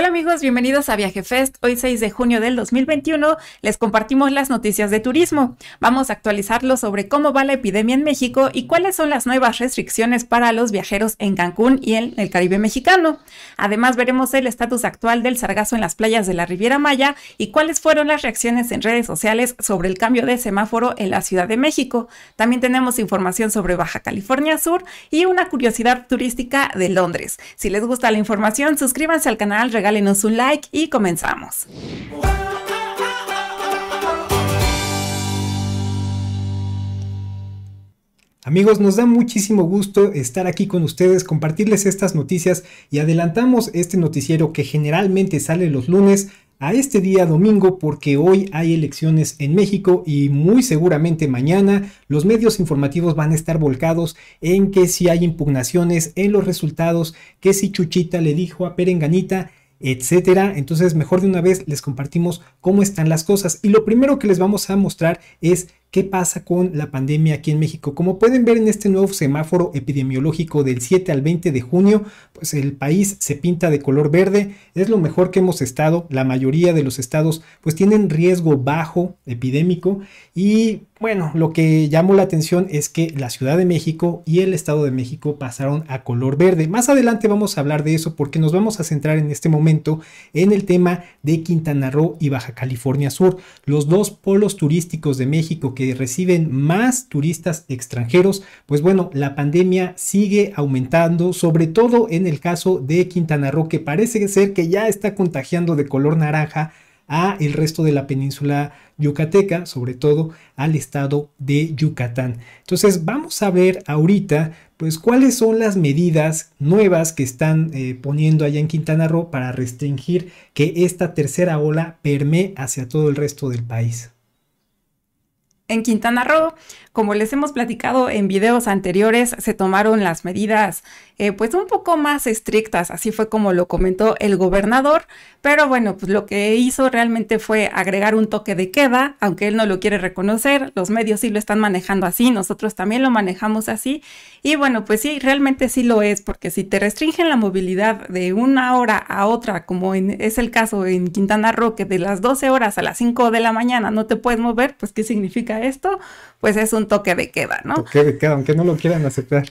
Hola amigos, bienvenidos a Viaje Fest. Hoy 6 de junio del 2021 les compartimos las noticias de turismo. Vamos a actualizarlo sobre cómo va la epidemia en México y cuáles son las nuevas restricciones para los viajeros en Cancún y en el Caribe mexicano. Además veremos el estatus actual del sargazo en las playas de la Riviera Maya y cuáles fueron las reacciones en redes sociales sobre el cambio de semáforo en la Ciudad de México. También tenemos información sobre Baja California Sur y una curiosidad turística de Londres. Si les gusta la información, suscríbanse al canal ...dálenos un like y comenzamos. Amigos, nos da muchísimo gusto estar aquí con ustedes, compartirles estas noticias y adelantamos este noticiero que generalmente sale los lunes a este día domingo porque hoy hay elecciones en México y muy seguramente mañana los medios informativos van a estar volcados en que si hay impugnaciones en los resultados, que si Chuchita le dijo a Perenganita etcétera. Entonces, mejor de una vez les compartimos cómo están las cosas. Y lo primero que les vamos a mostrar es qué pasa con la pandemia aquí en México. Como pueden ver en este nuevo semáforo epidemiológico del 7 al 20 de junio, pues el país se pinta de color verde, es lo mejor que hemos estado, la mayoría de los estados pues tienen riesgo bajo epidémico y bueno, lo que llamó la atención es que la Ciudad de México y el Estado de México pasaron a color verde. Más adelante vamos a hablar de eso porque nos vamos a centrar en este momento en el tema de Quintana Roo y Baja California Sur, los dos polos turísticos de México que reciben más turistas extranjeros. Pues bueno, la pandemia sigue aumentando, sobre todo en el caso de Quintana Roo, que parece ser que ya está contagiando de color naranja a el resto de la península yucateca, sobre todo al estado de Yucatán. Entonces vamos a ver ahorita pues cuáles son las medidas nuevas que están eh, poniendo allá en Quintana Roo para restringir que esta tercera ola permee hacia todo el resto del país. En Quintana Roo, como les hemos platicado en videos anteriores, se tomaron las medidas eh, pues un poco más estrictas, así fue como lo comentó el gobernador, pero bueno, pues lo que hizo realmente fue agregar un toque de queda, aunque él no lo quiere reconocer, los medios sí lo están manejando así, nosotros también lo manejamos así, y bueno, pues sí, realmente sí lo es, porque si te restringen la movilidad de una hora a otra, como es el caso en Quintana Roo, que de las 12 horas a las 5 de la mañana no te puedes mover, pues ¿qué significa esto, pues es un toque de queda, ¿no? Toque de queda, aunque no lo quieran aceptar.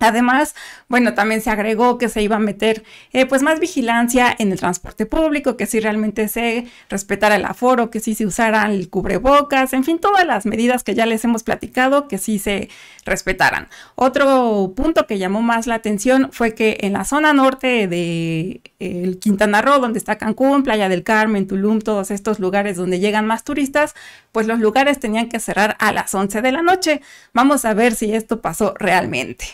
Además, bueno, también se agregó que se iba a meter eh, pues más vigilancia en el transporte público, que si realmente se respetara el aforo, que si se usaran el cubrebocas, en fin, todas las medidas que ya les hemos platicado, que sí se respetaran. Otro punto que llamó más la atención fue que en la zona norte de eh, Quintana Roo, donde está Cancún, Playa del Carmen, Tulum, todos estos lugares donde llegan más turistas, pues los lugares tenían que cerrar a las 11 de la noche. Vamos a ver si esto pasó realmente.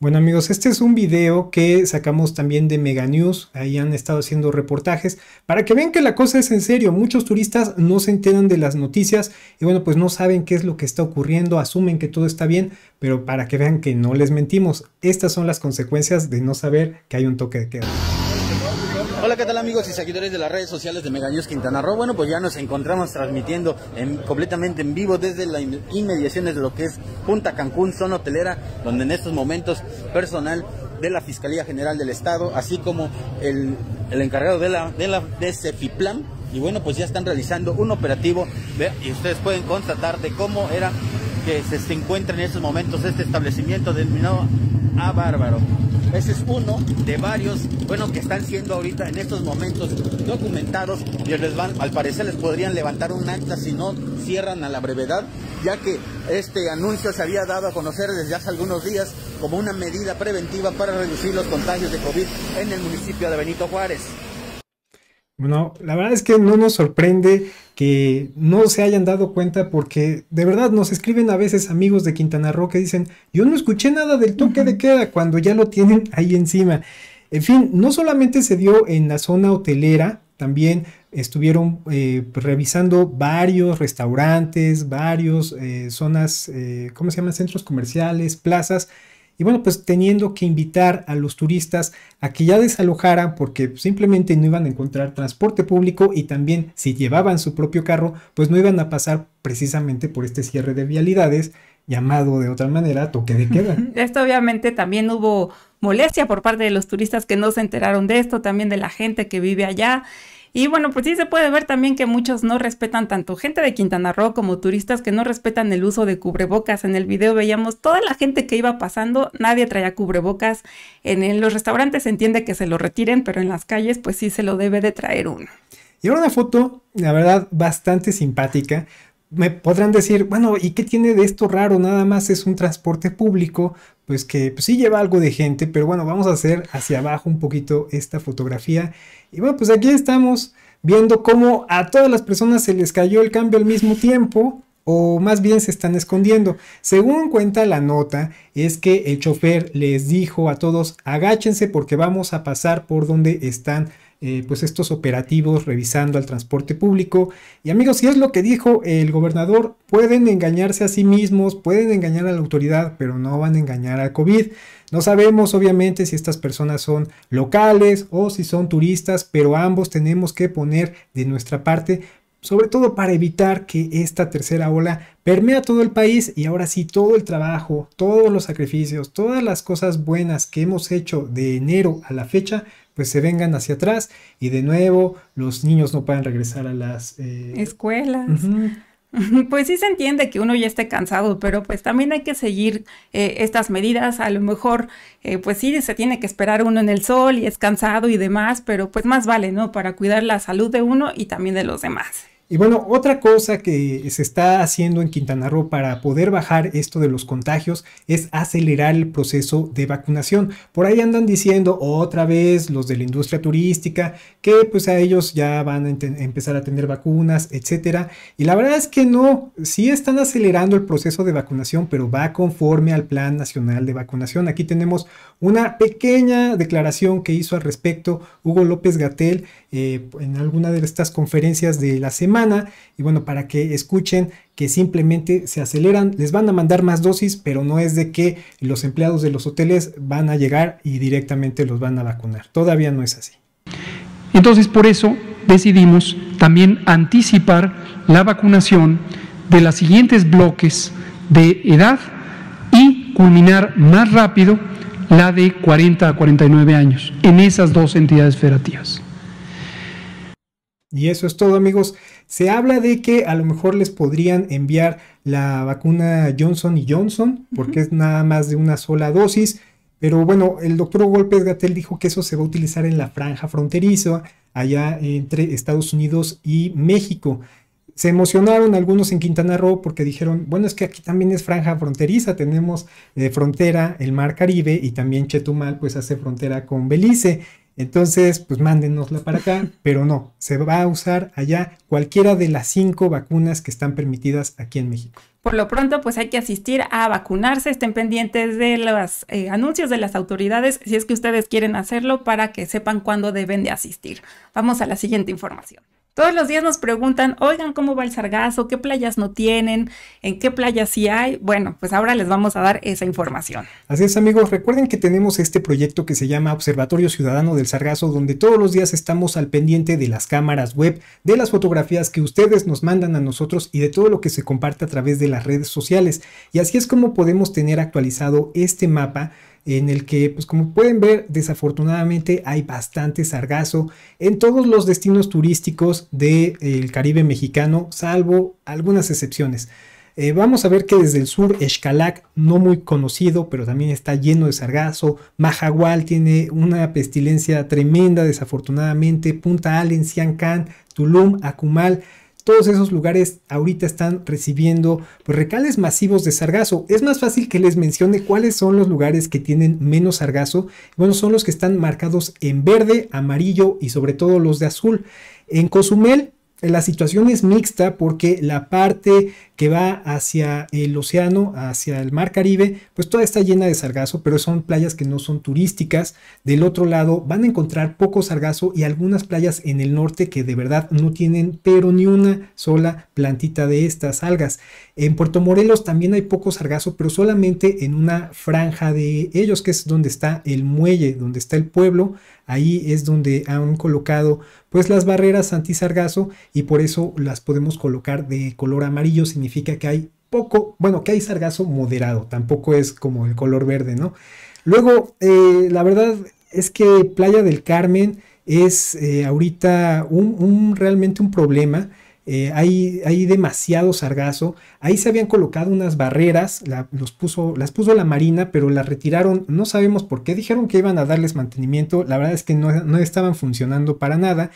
Bueno amigos, este es un video que sacamos también de Mega News, ahí han estado haciendo reportajes, para que vean que la cosa es en serio, muchos turistas no se enteran de las noticias y bueno, pues no saben qué es lo que está ocurriendo, asumen que todo está bien, pero para que vean que no les mentimos, estas son las consecuencias de no saber que hay un toque de queda. Hola, ¿qué tal amigos y seguidores de las redes sociales de Mega News Quintana Roo? Bueno, pues ya nos encontramos transmitiendo completamente en vivo desde las inmediaciones de lo que es Punta Cancún, zona hotelera, donde en estos momentos personal de la Fiscalía General del Estado, así como el, encargado de la, de la y bueno, pues ya están realizando un operativo y ustedes pueden constatar de cómo era que se encuentra en estos momentos este establecimiento denominado A Bárbaro. Ese es uno de varios, bueno, que están siendo ahorita en estos momentos documentados y les van, al parecer les podrían levantar un acta si no cierran a la brevedad, ya que este anuncio se había dado a conocer desde hace algunos días como una medida preventiva para reducir los contagios de COVID en el municipio de Benito Juárez. Bueno, la verdad es que no nos sorprende que no se hayan dado cuenta porque de verdad nos escriben a veces amigos de Quintana Roo que dicen, yo no escuché nada del toque de queda cuando ya lo tienen ahí encima. En fin, no solamente se dio en la zona hotelera, también estuvieron eh, revisando varios restaurantes, varios eh, zonas, eh, ¿cómo se llaman? Centros comerciales, plazas y bueno, pues teniendo que invitar a los turistas a que ya desalojaran porque simplemente no iban a encontrar transporte público y también si llevaban su propio carro, pues no iban a pasar precisamente por este cierre de vialidades llamado de otra manera toque de queda. Esto obviamente también hubo molestia por parte de los turistas que no se enteraron de esto, también de la gente que vive allá. Y bueno, pues sí se puede ver también que muchos no respetan tanto gente de Quintana Roo como turistas que no respetan el uso de cubrebocas. En el video veíamos toda la gente que iba pasando, nadie traía cubrebocas. En, los restaurantes se entiende que se lo retiren, pero en las calles pues sí se lo debe de traer uno. Y ahora una foto, la verdad, bastante simpática, me podrán decir, bueno, ¿y qué tiene de esto raro? Nada más es un transporte público, pues que pues sí lleva algo de gente, pero bueno, vamos a hacer hacia abajo un poquito esta fotografía. Y bueno, pues aquí estamos viendo cómo a todas las personas se les cayó el cambio al mismo tiempo, o más bien se están escondiendo. Según cuenta la nota, es que el chofer les dijo a todos, agáchense porque vamos a pasar por donde están eh, pues estos operativos revisando al transporte público. Y amigos, si es lo que dijo el gobernador, pueden engañarse a sí mismos, pueden engañar a la autoridad, pero no van a engañar al COVID. No sabemos obviamente si estas personas son locales o si son turistas, pero ambos tenemos que poner de nuestra parte sobre todo para evitar que esta tercera ola permea todo el país y ahora sí todo el trabajo, todos los sacrificios, todas las cosas buenas que hemos hecho de enero a la fecha pues se vengan hacia atrás y de nuevo los niños no pueden regresar a las eh, escuelas. Pues sí se entiende que uno ya esté cansado, pero pues también hay que seguir eh, estas medidas. A lo mejor, eh, pues sí, se tiene que esperar uno en el sol y es cansado y demás, pero pues más vale, ¿no? Para cuidar la salud de uno y también de los demás. Y bueno, otra cosa que se está haciendo en Quintana Roo para poder bajar esto de los contagios es acelerar el proceso de vacunación. Por ahí andan diciendo otra vez los de la industria turística que pues a ellos ya van a empezar a tener vacunas, etcétera. Y la verdad es que no, sí están acelerando el proceso de vacunación, pero va conforme al Plan Nacional de Vacunación. Aquí tenemos una pequeña declaración que hizo al respecto Hugo López Gatel eh, en alguna de estas conferencias de la semana y bueno, para que escuchen que simplemente se aceleran, les van a mandar más dosis, pero no es de que los empleados de los hoteles van a llegar y directamente los van a vacunar. Todavía no es así. Entonces, por eso decidimos también anticipar la vacunación de los siguientes bloques de edad y culminar más rápido la de 40 a 49 años en esas dos entidades federativas. Y eso es todo amigos. Se habla de que a lo mejor les podrían enviar la vacuna Johnson y Johnson, porque es nada más de una sola dosis. Pero bueno, el doctor Golpes Gatel dijo que eso se va a utilizar en la franja fronteriza, allá entre Estados Unidos y México. Se emocionaron algunos en Quintana Roo porque dijeron, bueno, es que aquí también es franja fronteriza, tenemos eh, frontera el Mar Caribe y también Chetumal pues hace frontera con Belice. Entonces, pues mándenosla para acá, pero no, se va a usar allá cualquiera de las cinco vacunas que están permitidas aquí en México. Por lo pronto, pues hay que asistir a vacunarse, estén pendientes de los eh, anuncios de las autoridades, si es que ustedes quieren hacerlo, para que sepan cuándo deben de asistir. Vamos a la siguiente información. Todos los días nos preguntan, oigan, ¿cómo va el sargazo? ¿Qué playas no tienen? ¿En qué playas sí hay? Bueno, pues ahora les vamos a dar esa información. Así es, amigos. Recuerden que tenemos este proyecto que se llama Observatorio Ciudadano del Sargazo, donde todos los días estamos al pendiente de las cámaras web, de las fotografías que ustedes nos mandan a nosotros y de todo lo que se comparte a través de las redes sociales. Y así es como podemos tener actualizado este mapa en el que, pues como pueden ver, desafortunadamente hay bastante sargazo en todos los destinos turísticos del Caribe mexicano, salvo algunas excepciones. Eh, vamos a ver que desde el sur, Escalac, no muy conocido, pero también está lleno de sargazo. Mahahual tiene una pestilencia tremenda, desafortunadamente. Punta Allen, Siancán, Tulum, Acumal todos esos lugares ahorita están recibiendo pues, recales masivos de sargazo. Es más fácil que les mencione cuáles son los lugares que tienen menos sargazo. Bueno, son los que están marcados en verde, amarillo y sobre todo los de azul. En Cozumel la situación es mixta porque la parte que va hacia el océano, hacia el mar Caribe, pues toda está llena de sargazo, pero son playas que no son turísticas. Del otro lado van a encontrar poco sargazo y algunas playas en el norte que de verdad no tienen pero ni una sola plantita de estas algas. En Puerto Morelos también hay poco sargazo, pero solamente en una franja de ellos, que es donde está el muelle, donde está el pueblo. Ahí es donde han colocado pues las barreras anti-sargazo y por eso las podemos colocar de color amarillo, significa que hay poco, bueno, que hay sargazo moderado, tampoco es como el color verde, ¿no? Luego, eh, la verdad es que Playa del Carmen es eh, ahorita un, realmente un problema eh, hay, demasiado sargazo. Ahí se habían colocado unas barreras, las puso la Marina, pero las retiraron, no sabemos por qué, dijeron que iban a darles mantenimiento, la verdad es que no, estaban funcionando para nada.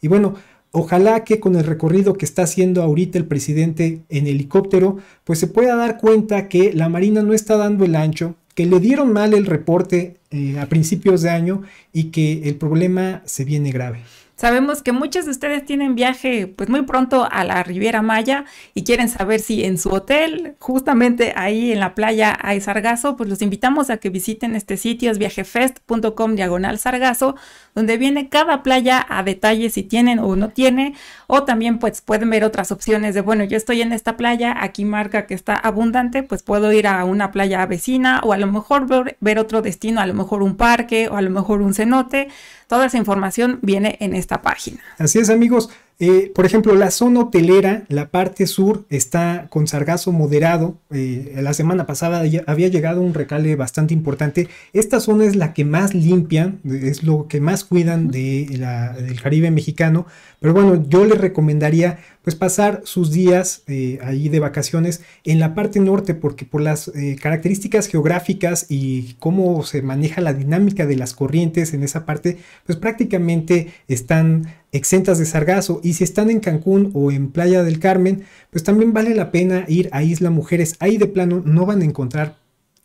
Y bueno, Ojalá que con el recorrido que está haciendo ahorita el presidente en helicóptero, pues se pueda dar cuenta que la Marina no está dando el ancho, que le dieron mal el reporte eh, a principios de año y que el problema se viene grave. Sabemos que muchos de ustedes tienen viaje pues muy pronto a la Riviera Maya y quieren saber si en su hotel, justamente ahí en la playa hay sargazo, pues los invitamos a que visiten este sitio, es viajefest.com diagonal sargazo, donde viene cada playa a detalle si tienen o no tiene, o también pues pueden ver otras opciones de, bueno, yo estoy en esta playa, aquí marca que está abundante, pues puedo ir a una playa vecina o a lo mejor ver, otro destino, a lo mejor un parque o a lo mejor un cenote, toda esa información viene en este esta página. Así es amigos, eh, por ejemplo, la zona hotelera, la parte sur, está con sargazo moderado. Eh, la semana pasada había llegado un recale bastante importante. Esta zona es la que más limpian, es lo que más cuidan de la, del Caribe mexicano. Pero bueno, yo les recomendaría pues pasar sus días eh, ahí de vacaciones en la parte norte, porque por las eh, características geográficas y cómo se maneja la dinámica de las corrientes en esa parte, pues prácticamente están exentas de sargazo y si están en Cancún o en Playa del Carmen, pues también vale la pena ir a Isla Mujeres, ahí de plano no van a encontrar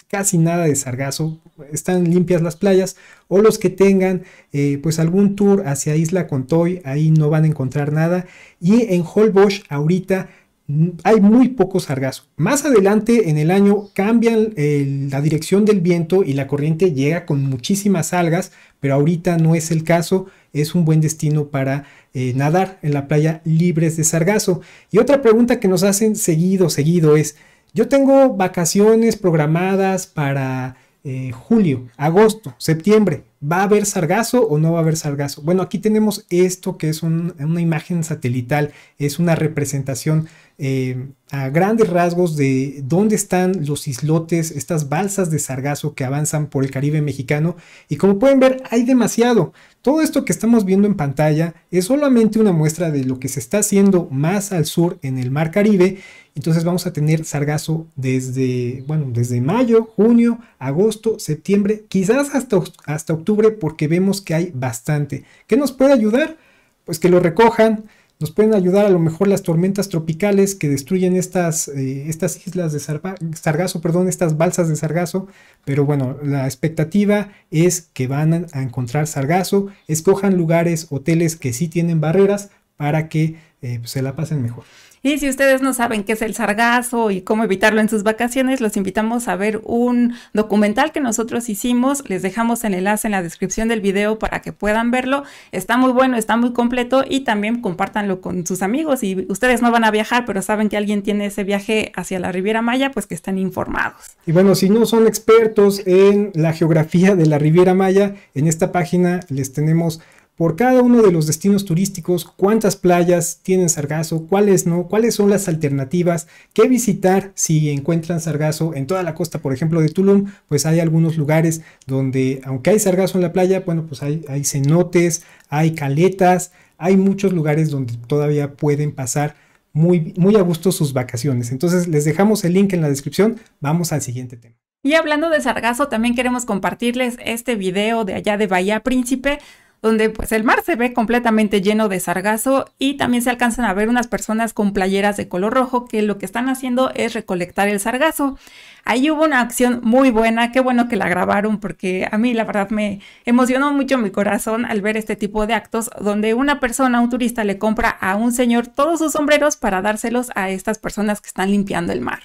casi nada de sargazo, están limpias las playas, o los que tengan eh, pues algún tour hacia Isla Contoy, ahí no van a encontrar nada, y en Holbox ahorita mm, hay muy poco sargazo. Más adelante en el año cambian la dirección del viento y la corriente llega con muchísimas algas, pero ahorita no es el caso. Es un buen destino para eh, nadar en la playa libres de sargazo. Y otra pregunta que nos hacen seguido, seguido es, yo tengo vacaciones programadas para eh, julio, agosto, septiembre. ¿Va a haber sargazo o no va a haber sargazo? Bueno, aquí tenemos esto que es una imagen satelital, es una representación eh, a grandes rasgos de dónde están los islotes, estas balsas de sargazo que avanzan por el Caribe mexicano. Y como pueden ver, hay demasiado. Todo esto que estamos viendo en pantalla es solamente una muestra de lo que se está haciendo más al sur en el Mar Caribe. Entonces vamos a tener sargazo desde, bueno, desde mayo, junio, agosto, septiembre, quizás hasta, hasta octubre porque vemos que hay bastante. ¿Qué nos puede ayudar? Pues que lo recojan, nos pueden ayudar a lo mejor las tormentas tropicales que destruyen estas, eh, estas islas de sargazo, perdón, estas balsas de sargazo. Pero bueno, la expectativa es que van a encontrar sargazo, escojan lugares, hoteles que sí tienen barreras para que eh, se la pasen mejor. Y si ustedes no saben qué es el sargazo y cómo evitarlo en sus vacaciones, los invitamos a ver un documental que nosotros hicimos. Les dejamos el enlace en la descripción del video para que puedan verlo. Está muy bueno, está muy completo y también compártanlo con sus amigos. Si ustedes no van a viajar, pero saben que alguien tiene ese viaje hacia la Riviera Maya, pues que estén informados. Y bueno, si no son expertos en la geografía de la Riviera Maya, en esta página les tenemos por cada uno de los destinos turísticos, cuántas playas tienen sargazo, cuáles no, cuáles son las alternativas, qué visitar si encuentran sargazo en toda la costa, por ejemplo, de Tulum, pues hay algunos lugares donde, aunque hay sargazo en la playa, bueno, pues hay, hay cenotes, hay caletas, hay muchos lugares donde todavía pueden pasar muy, muy a gusto sus vacaciones. Entonces les dejamos el link en la descripción, vamos al siguiente tema. Y hablando de sargazo, también queremos compartirles este video de allá de Bahía Príncipe, donde pues el mar se ve completamente lleno de sargazo y también se alcanzan a ver unas personas con playeras de color rojo que lo que están haciendo es recolectar el sargazo. Ahí hubo una acción muy buena, qué bueno que la grabaron porque a mí la verdad me emocionó mucho mi corazón al ver este tipo de actos donde una persona, un turista le compra a un señor todos sus sombreros para dárselos a estas personas que están limpiando el mar.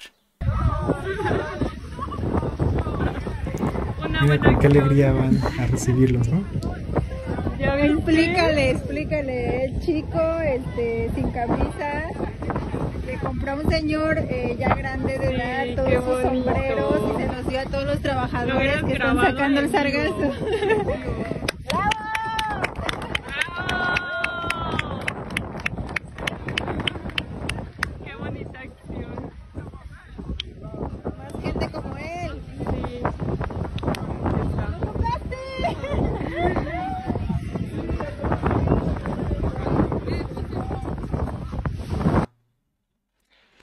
Mira con qué alegría van a recibirlos, ¿no? Explícale, explícale. El chico, este, sin camisa, le compró a un señor eh, ya grande de edad todos sus sombreros y se los dio a todos los trabajadores que están sacando el sargazo.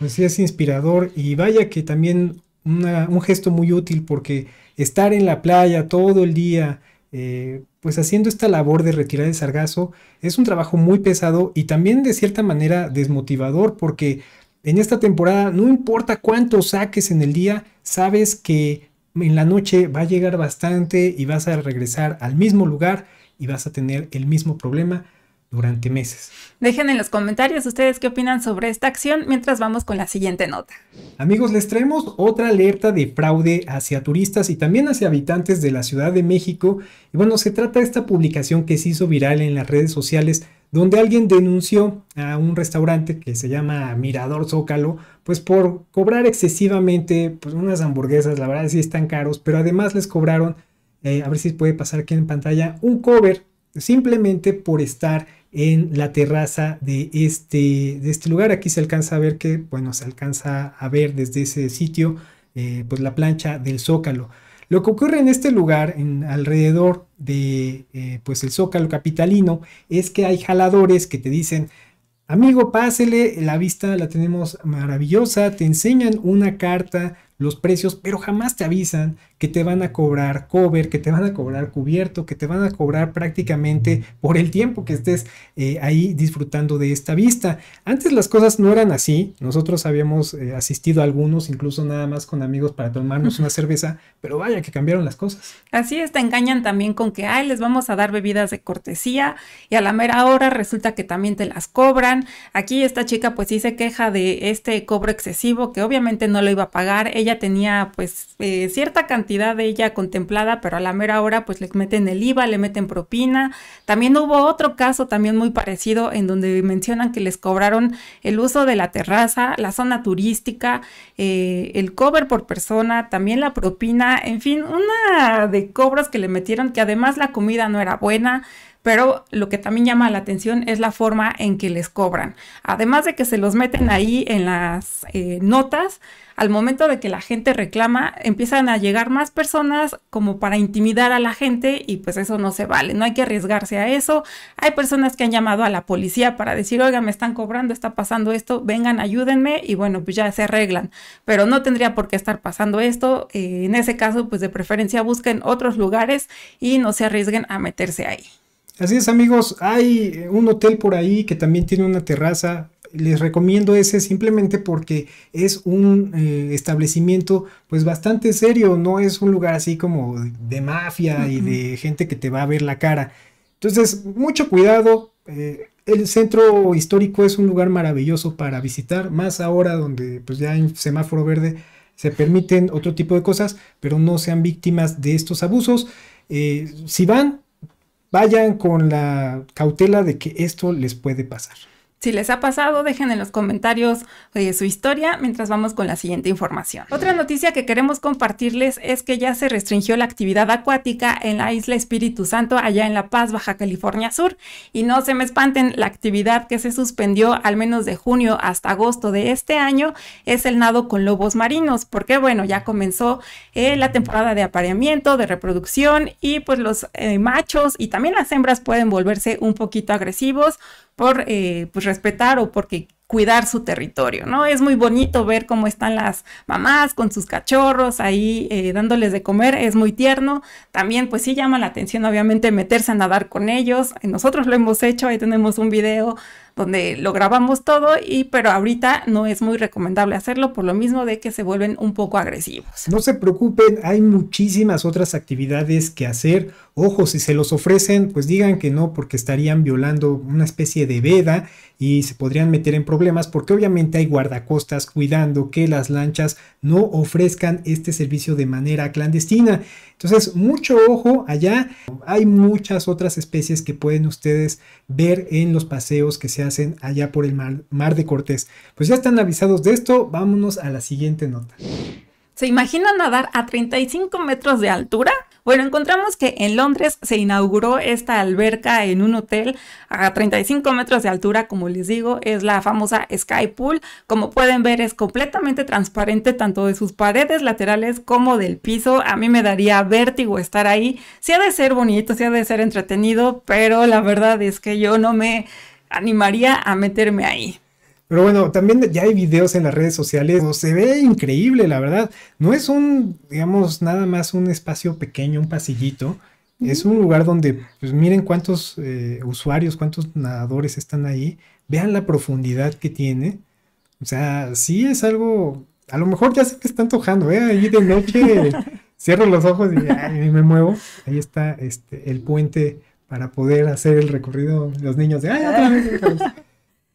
Pues es inspirador y vaya que también un gesto muy útil porque estar en la playa todo el día, eh, pues haciendo esta labor de retirar el sargazo, es un trabajo muy pesado y también de cierta manera desmotivador porque en esta temporada no importa cuánto saques en el día, sabes que en la noche va a llegar bastante y vas a regresar al mismo lugar y vas a tener el mismo problema durante meses. Dejen en los comentarios ustedes qué opinan sobre esta acción mientras vamos con la siguiente nota. Amigos, les traemos otra alerta de fraude hacia turistas y también hacia habitantes de la Ciudad de México. Y bueno, se trata de esta publicación que se hizo viral en las redes sociales donde alguien denunció a un restaurante que se llama Mirador Zócalo, pues por cobrar excesivamente pues unas hamburguesas, la verdad sí están caros, pero además les cobraron, eh, a ver si puede pasar aquí en pantalla, un cover simplemente por estar en la terraza de este, de este lugar. Aquí se alcanza a ver que, bueno, se alcanza a ver desde ese sitio, eh, pues la plancha del Zócalo. Lo que ocurre en este lugar, en alrededor de, eh, pues el Zócalo capitalino, es que hay jaladores que te dicen, amigo, pásele, la vista la tenemos maravillosa, te enseñan una carta los precios, pero jamás te avisan que te van a cobrar cover, que te van a cobrar cubierto, que te van a cobrar prácticamente por el tiempo que estés eh, ahí disfrutando de esta vista. Antes las cosas no eran así, nosotros habíamos eh, asistido a algunos, incluso nada más con amigos para tomarnos una cerveza, pero vaya que cambiaron las cosas. Así es, te engañan también con que, ay, les vamos a dar bebidas de cortesía y a la mera hora resulta que también te las cobran. Aquí esta chica pues sí se queja de este cobro excesivo que obviamente no lo iba a pagar, ella tenía pues eh, cierta cantidad de ella contemplada, pero a la mera hora pues le meten el IVA, le meten propina. También hubo otro caso también muy parecido en donde mencionan que les cobraron el uso de la terraza, la zona turística, eh, el cover por persona, también la propina, en fin, una de cobros que le metieron que además la comida no era buena pero lo que también llama la atención es la forma en que les cobran. Además de que se los meten ahí en las eh, notas, al momento de que la gente reclama, empiezan a llegar más personas como para intimidar a la gente y pues eso no se vale, no hay que arriesgarse a eso. Hay personas que han llamado a la policía para decir, oiga, me están cobrando, está pasando esto, vengan, ayúdenme y bueno, pues ya se arreglan, pero no tendría por qué estar pasando esto. Eh, en ese caso, pues de preferencia busquen otros lugares y no se arriesguen a meterse ahí. Así es amigos, hay eh, un hotel por ahí que también tiene una terraza. Les recomiendo ese simplemente porque es un eh, establecimiento pues bastante serio, no es un lugar así como de mafia y de gente que te va a ver la cara. Entonces, mucho cuidado. Eh, el centro histórico es un lugar maravilloso para visitar, más ahora donde pues ya en semáforo verde se permiten otro tipo de cosas, pero no sean víctimas de estos abusos. si van, vayan con la cautela de que esto les puede pasar. Si les ha pasado, dejen en los comentarios eh, su historia mientras vamos con la siguiente información. Otra noticia que queremos compartirles es que ya se restringió la actividad acuática en la isla Espíritu Santo allá en La Paz, Baja California Sur. Y no se me espanten, la actividad que se suspendió al menos de junio hasta agosto de este año es el nado con lobos marinos, porque bueno, ya comenzó eh, la temporada de apareamiento, de reproducción y pues los eh, machos y también las hembras pueden volverse un poquito agresivos por eh, pues, respetar o porque cuidar su territorio, ¿no? Es muy bonito ver cómo están las mamás con sus cachorros ahí eh, dándoles de comer, es muy tierno. También pues sí llama la atención obviamente meterse a nadar con ellos. Nosotros lo hemos hecho, ahí tenemos un video donde lo grabamos todo y pero ahorita no es muy recomendable hacerlo por lo mismo de que se vuelven un poco agresivos. No se preocupen, hay muchísimas otras actividades que hacer. Ojo, si se los ofrecen, pues digan que no porque estarían violando una especie de veda y se podrían meter en problemas porque obviamente hay guardacostas cuidando que las lanchas no ofrezcan este servicio de manera clandestina. Entonces, mucho ojo allá. Hay muchas otras especies que pueden ustedes ver en los paseos que se hacen allá por el mar, de Cortés. Pues ya están avisados de esto, vámonos a la siguiente nota. ¿Se imaginan nadar a 35 metros de altura? Bueno, encontramos que en Londres se inauguró esta alberca en un hotel a 35 metros de altura, como les digo, es la famosa Sky Pool. Como pueden ver, es completamente transparente tanto de sus paredes laterales como del piso. A mí me daría vértigo estar ahí. si ha de ser bonito, si ha de ser entretenido, pero la verdad es que yo no me animaría a meterme ahí. Pero bueno, también ya hay videos en las redes sociales. Pues, se ve increíble, la verdad. No es un, digamos, nada más un espacio pequeño, un pasillito. Es un mm. lugar donde, pues miren cuántos eh, usuarios, cuántos nadadores están ahí. Vean la profundidad que tiene. O sea, sí es algo. A lo mejor ya sé que está antojando, ¿eh? Ahí de noche cierro los ojos y me muevo. Ahí está este, el puente para poder hacer el recorrido. Los niños de, ay, otra vez.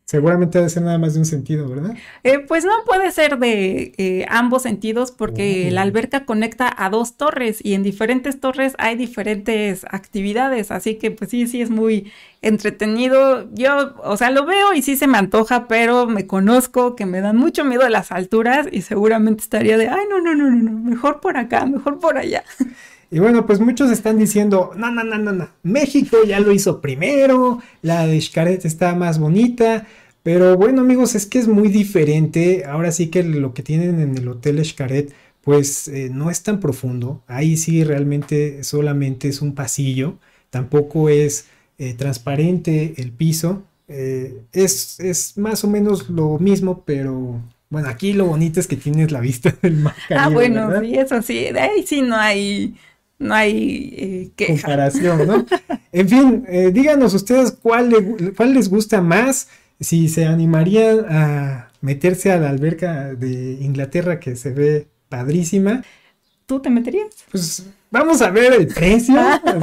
Seguramente debe ser nada más de un sentido, ¿verdad? Eh, pues no puede ser de eh, ambos sentidos porque oh. la alberca conecta a dos torres y en diferentes torres hay diferentes actividades, así que pues sí, sí es muy entretenido. Yo, o sea, lo veo y sí se me antoja, pero me conozco que me dan mucho miedo a las alturas y seguramente estaría de, ay, no, no, no, no, no, mejor por acá, mejor por allá. Y bueno, pues muchos están diciendo, no, no, no, no, México ya lo hizo primero, la de Xcaret está más bonita, pero bueno amigos, es que es muy diferente, ahora sí que lo que tienen en el Hotel Xcaret pues eh, no es tan profundo, ahí sí realmente solamente es un pasillo, tampoco es eh, transparente el piso, eh, es, más o menos lo mismo, pero bueno, aquí lo bonito es que tienes la vista del mar. ah, bueno, sí, eso sí. De ahí sí no hay no hay eh, que comparación, ¿no? en fin, eh, díganos ustedes cuál, cuál les gusta más, si se animarían a meterse a la alberca de Inglaterra que se ve padrísima. ¿Tú te meterías? Pues vamos a ver el precio,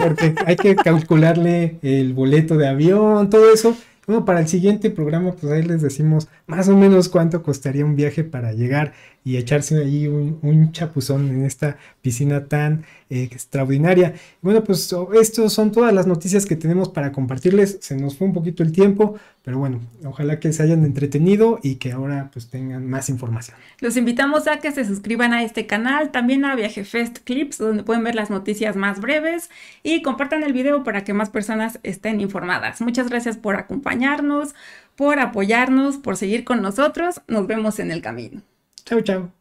porque hay que calcularle el boleto de avión, todo eso. Bueno, para el siguiente programa, pues ahí les decimos más o menos cuánto costaría un viaje para llegar y echarse ahí un, chapuzón en esta piscina tan eh, extraordinaria. Bueno, pues estas son todas las noticias que tenemos para compartirles. Se nos fue un poquito el tiempo, pero bueno, ojalá que se hayan entretenido y que ahora pues tengan más información. Los invitamos a que se suscriban a este canal, también a Viaje Fest Clips, donde pueden ver las noticias más breves y compartan el video para que más personas estén informadas. Muchas gracias por acompañarnos, por apoyarnos, por seguir con nosotros. Nos vemos en el camino. Chao, chao.